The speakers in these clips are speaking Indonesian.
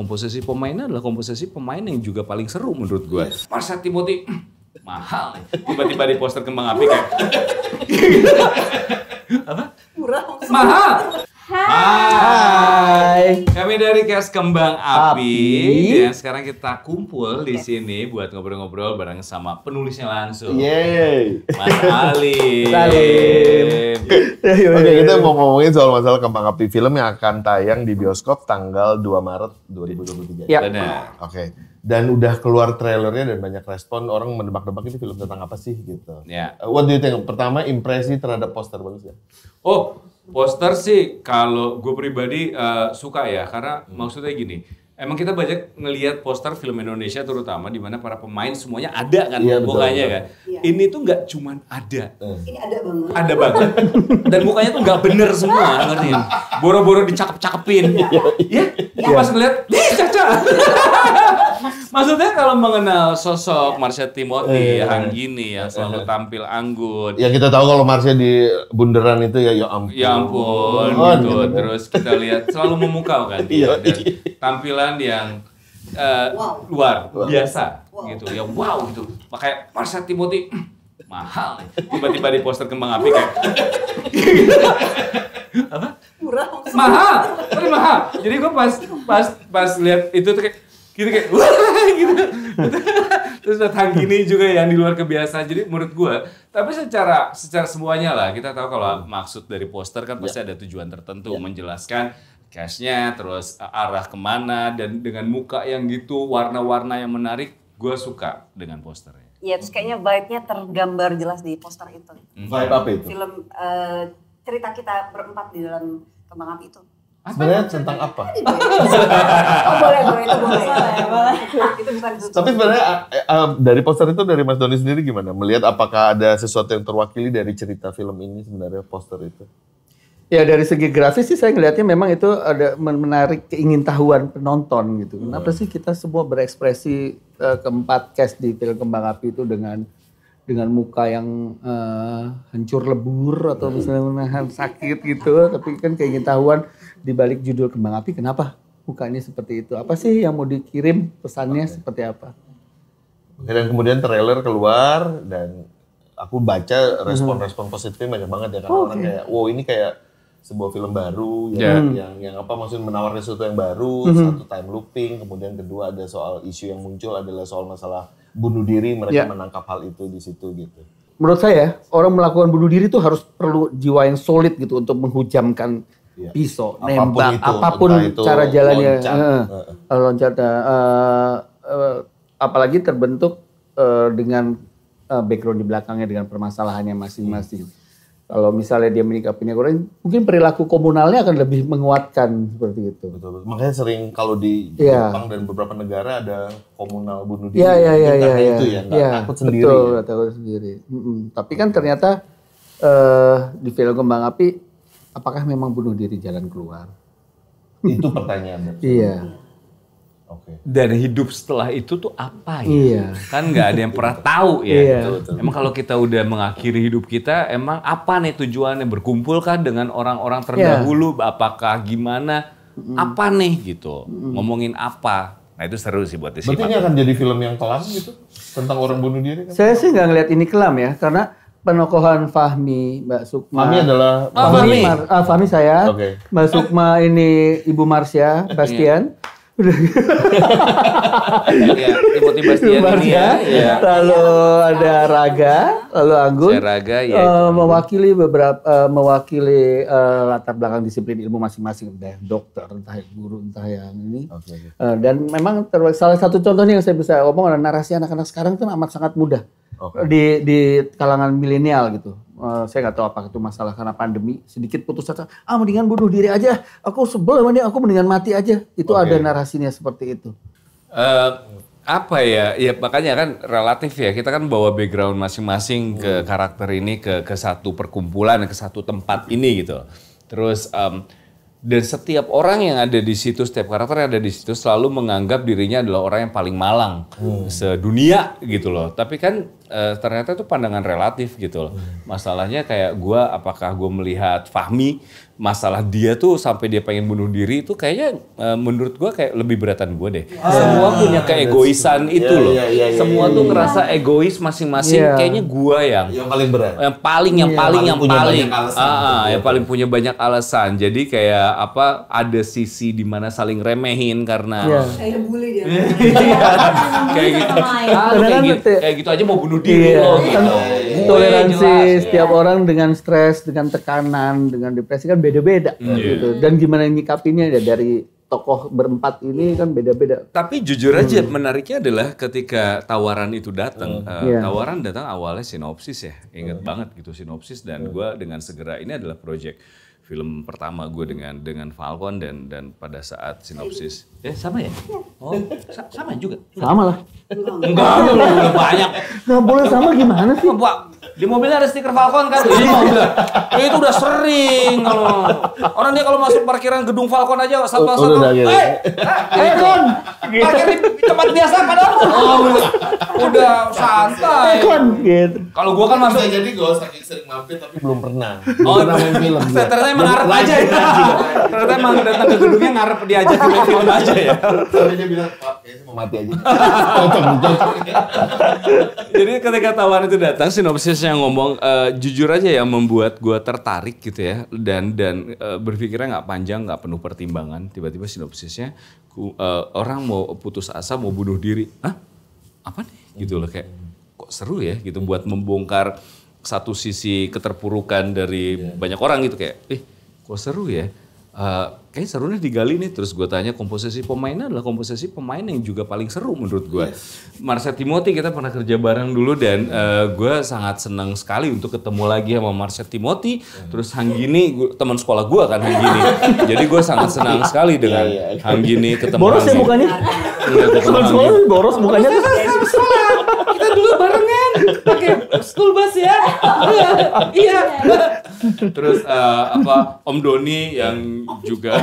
komposisi pemainnya adalah komposisi pemain yang juga paling seru menurut gue. Yes. Marsha Timothy hmm, mahal. Tiba-tiba di poster kembang api kayak apa? Murah. Mahal. Hai. Hai. Kami dari Kes Kembang Api. Api. Dan sekarang kita kumpul di sini buat ngobrol-ngobrol bareng sama penulisnya langsung. Yeay. Mas Ali. Salim. Oke, kita mau ngomongin soal masalah Kembang Api film yang akan tayang di bioskop tanggal 2 Maret 2023. Iya. Benar. Oke. Okay dan udah keluar trailernya dan banyak respon orang menebak-nebak ini film tentang apa sih gitu. Ya. Yeah. What do you think? Pertama impresi terhadap poster bagus ya? Oh, Poster sih kalau gue pribadi uh, suka ya karena hmm. maksudnya gini. Emang kita banyak ngelihat poster film Indonesia terutama di mana para pemain semuanya ada kan iya, mukanya kan. Iya. Ini tuh nggak cuman ada. Hmm. Ini ada banget. Ada banget. Dan mukanya tuh nggak bener semua, ngerti? Boro-boro dicakep-cakepin. Iya. ya, ya. pas ngeliat, ih caca. Maksudnya kalau mengenal sosok Marsha Timothy, eh, yang Gini ya selalu eh. tampil anggun. Ya kita tahu kalau Marsha di Bundaran itu ya ya ampun. Ya ampun oh, gitu. gitu. Terus kita lihat selalu memukau kan dia iya, dan iya. tampilan yang uh, wow. luar wow. biasa wow. gitu. Ya wow gitu. Makanya Marsha Timothy hmm, mahal. Tiba-tiba di poster kembang api kayak apa? Murah. Mahal, tapi mahal. Jadi gue pas pas pas lihat itu tuh kayak gitu kayak wah gitu terus datang gini juga yang di luar kebiasaan jadi menurut gue tapi secara secara semuanya lah kita tahu kalau maksud dari poster kan pasti yeah. ada tujuan tertentu yeah. menjelaskan cashnya terus arah kemana dan dengan muka yang gitu warna-warna yang menarik gue suka dengan posternya Iya, terus kayaknya vibe-nya tergambar jelas di poster itu. Hmm. Vibe apa itu? Film uh, cerita kita berempat di dalam kembang api itu. Sebenarnya tentang apa? oh boleh, boleh itu boleh. boleh, boleh. itu bisa Tapi sebenarnya uh, dari poster itu dari Mas Doni sendiri gimana? Melihat apakah ada sesuatu yang terwakili dari cerita film ini sebenarnya poster itu? Ya dari segi grafis sih saya ngelihatnya memang itu ada menarik keingintahuan penonton gitu. Hmm. Kenapa sih kita semua berekspresi uh, keempat cast di film Kembang Api itu dengan dengan muka yang uh, hancur lebur atau misalnya menahan sakit gitu, tapi kan keingintahuan di balik judul Kembang Api kenapa mukanya seperti itu? Apa sih yang mau dikirim pesannya okay. seperti apa? Dan kemudian trailer keluar dan aku baca hmm. respon-respon positif banyak banget ya karena okay. Oh, orang kayak wow ini kayak sebuah film baru yang, ya. hmm. yang yang apa maksudnya menawarkan sesuatu yang baru mm-hmm. satu time looping kemudian kedua ada soal isu yang muncul adalah soal masalah bunuh diri mereka yeah. menangkap hal itu di situ gitu menurut saya orang melakukan bunuh diri itu harus perlu jiwa yang solid gitu untuk menghujamkan ya. pisau, apapun nembak, itu, apapun itu cara jalannya, loncat, uh, loncat uh, uh, apalagi terbentuk uh, dengan uh, background di belakangnya dengan permasalahannya masing-masing. Hmm. Kalau misalnya dia menikah punya orang, mungkin perilaku komunalnya akan lebih menguatkan seperti itu. Betul, betul. Makanya sering kalau di Jepang iya. Jepang dan beberapa negara ada komunal bunuh diri. Iya, ya, ya, ya, ya, itu ya, ya, takut sendiri. Betul, ya. takut sendiri. Mm -mm. Tapi kan ternyata uh, di film Kembang Api apakah memang bunuh diri jalan keluar? Itu pertanyaan. iya. Okay. Dan hidup setelah itu tuh apa ya? Iya. Kan nggak ada yang pernah tahu ya. Iya. Emang kalau kita udah mengakhiri hidup kita, emang apa nih tujuannya? Berkumpul kan dengan orang-orang iya. terdahulu? Yeah. Apakah gimana? Mm. Apa nih gitu? Mm. Ngomongin apa? Nah itu seru sih buat disimak. Berarti ini akan jadi film yang kelam gitu? Tentang orang bunuh diri kan? Saya sih nggak ngeliat ini kelam ya. Karena penokohan Fahmi, Mbak Sukma. Fahmi adalah oh, Fahmi. Fahmi, Mar, ah, Fahmi saya. Okay. Mbak Sukma ini Ibu Marsya iya. Bastian. Iya, ya, Timothy Bastian, ini ya. Lalu ada Raga, lalu Anggun. Saya Raga ya. Uh, mewakili beberapa uh, mewakili uh, latar belakang disiplin ilmu masing-masing entah yang dokter, entah yang guru, entah yang ini. Okay. Uh, dan memang salah satu contohnya yang saya bisa ngomong adalah narasi anak-anak sekarang itu amat sangat mudah okay. di di kalangan milenial gitu. Uh, saya nggak tahu apa itu masalah karena pandemi sedikit putus asa ah mendingan bunuh diri aja aku sebel sama dia aku mendingan mati aja itu okay. ada narasinya seperti itu uh, apa ya ya makanya kan relatif ya kita kan bawa background masing-masing hmm. ke karakter ini ke ke satu perkumpulan ke satu tempat ini gitu terus um, dan setiap orang yang ada di situ, setiap karakter yang ada di situ selalu menganggap dirinya adalah orang yang paling malang hmm. sedunia gitu loh. Tapi kan uh, ternyata itu pandangan relatif gitu loh. Masalahnya kayak gue apakah gue melihat Fahmi masalah dia tuh sampai dia pengen bunuh diri itu kayaknya uh, menurut gue kayak lebih beratan gue deh. Ah, Semua punya ah, keegoisan itu loh. Yeah, yeah, yeah, Semua yeah, tuh yeah. ngerasa egois masing-masing. Yeah. Kayaknya gue yang yang paling berat. Yang paling yang yeah. paling yang paling. Yang paling ah, ah, yang paling punya banyak alasan. Jadi kayak apa ada sisi dimana saling remehin karena yeah. kayak bully dia. Iya. kayak gitu. Ah, kayak, gitu, kayak gitu aja mau bunuh budi iya, iya, iya. iya. kan iya. toleransi jelas, setiap orang dengan stres dengan tekanan dengan depresi kan beda-beda mm. gitu dan gimana nyikapinya ya dari tokoh berempat ini kan beda-beda tapi jujur aja hmm. menariknya adalah ketika tawaran itu datang hmm. uh, eh, yeah. tawaran datang awalnya sinopsis ya inget hmm. banget gitu sinopsis dan hmm. gue dengan segera ini adalah project film pertama gue dengan dengan Falcon dan dan pada saat sinopsis eh sama ya oh sama juga sama lah Enggak, enggak, enggak banyak. Nggak boleh sama gimana sih? enggak di mobilnya ada stiker Falcon kan? Iya, iya mobil. Ya, itu udah sering kalau orang dia kalau masuk parkiran gedung Falcon aja satu satu. Eh, Falcon Kon, parkir di tempat biasa padahal. Oh, udah santai. Falcon. Gitu. Kalau gua kan masuk jadi gua saking sering mampir tapi belum pernah. Oh, pernah main film. Ternyata emang ngarep aja ya. Ternyata emang datang ke gedungnya ngarep diajak ke film aja ya. Ternyata bilang, "Pak, kayaknya mau mati aja." Jadi ketika tawaran itu datang sinopsisnya yang ngomong uh, jujur aja ya membuat gue tertarik gitu ya dan dan uh, berpikirnya nggak panjang nggak penuh pertimbangan tiba-tiba sinopsisnya ku, uh, orang mau putus asa mau bunuh diri ah apa nih gitu loh kayak kok seru ya gitu buat membongkar satu sisi keterpurukan dari yeah. banyak orang gitu kayak eh kok seru ya Uh, eh, kayak seru nih digali nih terus gue tanya komposisi pemainnya adalah komposisi pemain yang juga paling seru menurut gue yes. Marsha Timothy kita pernah kerja bareng dulu dan uh, eh, gue sangat senang sekali untuk ketemu lagi sama Marcel Timothy mm. terus Hanggini teman sekolah gue kan Hanggini jadi gue sangat senang sekali dengan yeah, yeah. Hanggini ketemu boros ya Hanggini. ya mukanya iya, iya, teman sekolah boros mukanya kita dulu barengan pakai school bus ya iya terus uh, apa Om Doni yang juga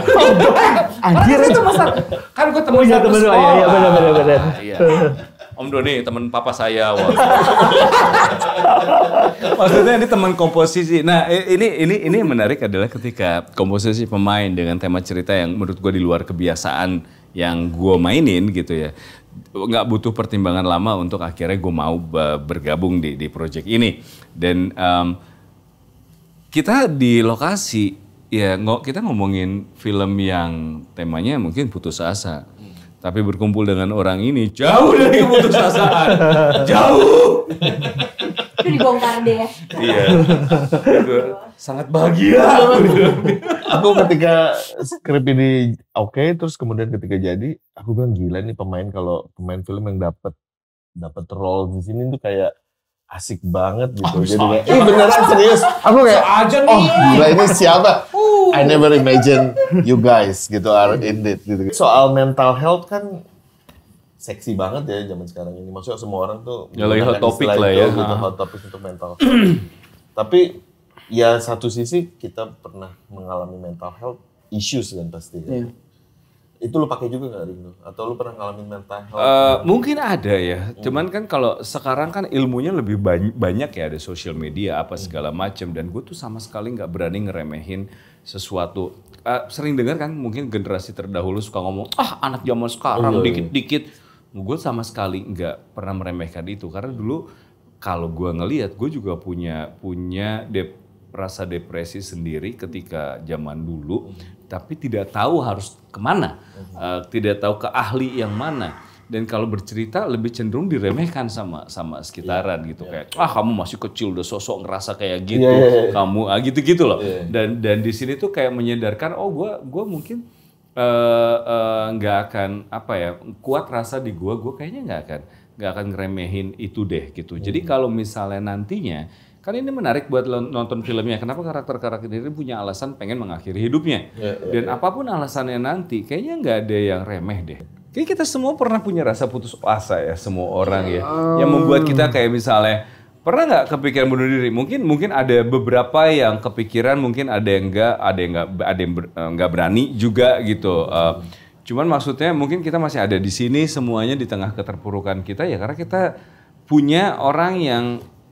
anjir itu masa kan gue temen oh, iya, satu temen sekolah iya, iya bener, bener, bener. Ah, iya. Om Doni teman papa saya Maksudnya ini teman komposisi. Nah ini ini ini menarik adalah ketika komposisi pemain dengan tema cerita yang menurut gue di luar kebiasaan yang gue mainin gitu ya nggak butuh pertimbangan lama untuk akhirnya gue mau eh, bergabung di di project ini dan um, kita di lokasi ya nggak kita ngomongin film yang temanya mungkin putus asa. Tapi berkumpul dengan orang ini jauh dari putus asaan. jauh. Itu dibongkar deh. Ya. Iya. sangat bahagia. aku ketika skrip ini oke terus kemudian ketika jadi aku bilang gila nih pemain kalau pemain film yang dapat dapat role di sini tuh kayak asik banget gitu. Oh, Jadi kayak, ih beneran serius. Aku kayak, aja nih. oh gila ini siapa? Uh. I never imagine you guys gitu are in it gitu. Soal mental health kan seksi banget ya zaman sekarang ini. Maksudnya semua orang tuh ya, lagi hot topic lah ya. Gitu, hot topic untuk mental health. Tapi ya satu sisi kita pernah mengalami mental health issues kan pasti. Yeah. Iya itu lu pakai juga nggak tuh? Atau lu pernah ngalamin mental health? Uh, mungkin ada ya. Hmm. Cuman kan kalau sekarang kan ilmunya lebih banyak, banyak ya ada social media apa hmm. segala macam dan gue tuh sama sekali nggak berani ngeremehin sesuatu. Uh, sering dengar kan mungkin generasi terdahulu suka ngomong ah anak zaman sekarang oh, iya, iya. dikit-dikit. Gue sama sekali nggak pernah meremehkan itu karena dulu kalau gue ngelihat gue juga punya punya dep rasa depresi sendiri ketika zaman dulu hmm tapi tidak tahu harus kemana, uh, tidak tahu ke ahli yang mana. Dan kalau bercerita lebih cenderung diremehkan sama sama sekitaran yeah, gitu yeah. kayak ah kamu masih kecil udah sosok ngerasa kayak gitu yeah, yeah, yeah. kamu ah gitu gitu loh yeah. Iya. dan dan di sini tuh kayak menyadarkan oh gue gue mungkin eh, eh, nggak uh, uh, akan apa ya kuat rasa di gue gue kayaknya nggak akan nggak akan ngeremehin itu deh gitu. Hmm. Jadi kalau misalnya nantinya kan ini menarik buat nonton filmnya. Kenapa karakter-karakter ini punya alasan pengen mengakhiri hidupnya? Yeah, yeah, Dan yeah. apapun alasannya nanti, kayaknya nggak ada yang remeh deh. Kayak kita semua pernah punya rasa putus asa ya, semua orang ya, ya yang membuat kita kayak misalnya pernah nggak kepikiran bunuh diri? Mungkin mungkin ada beberapa yang kepikiran, mungkin ada yang nggak, ada yang nggak, ada yang eh, nggak ber, berani juga gitu. Uh, Cuman maksudnya mungkin kita masih ada di sini semuanya di tengah keterpurukan kita ya karena kita punya orang yang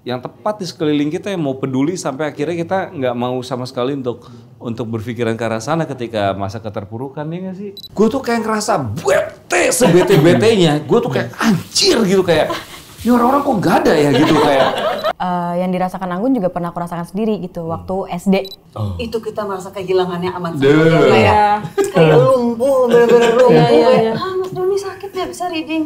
yang tepat di sekeliling kita yang mau peduli sampai akhirnya kita nggak mau sama sekali untuk untuk berpikiran ke arah sana ketika masa keterpurukan ya sih? Gue tuh kayak ngerasa bete sebete-betenya. Gue tuh kayak iya. anjir gitu kayak ini orang-orang kok gak ada ya gitu kayak uh, yang dirasakan Anggun juga pernah aku rasakan sendiri gitu hmm. waktu SD. Oh. Itu kita merasa kehilangannya amat sekali kayak iya. kayak lumpuh bener-bener lumpuh. Iya, iya, ah, Mas Doni sakit ya bisa reading.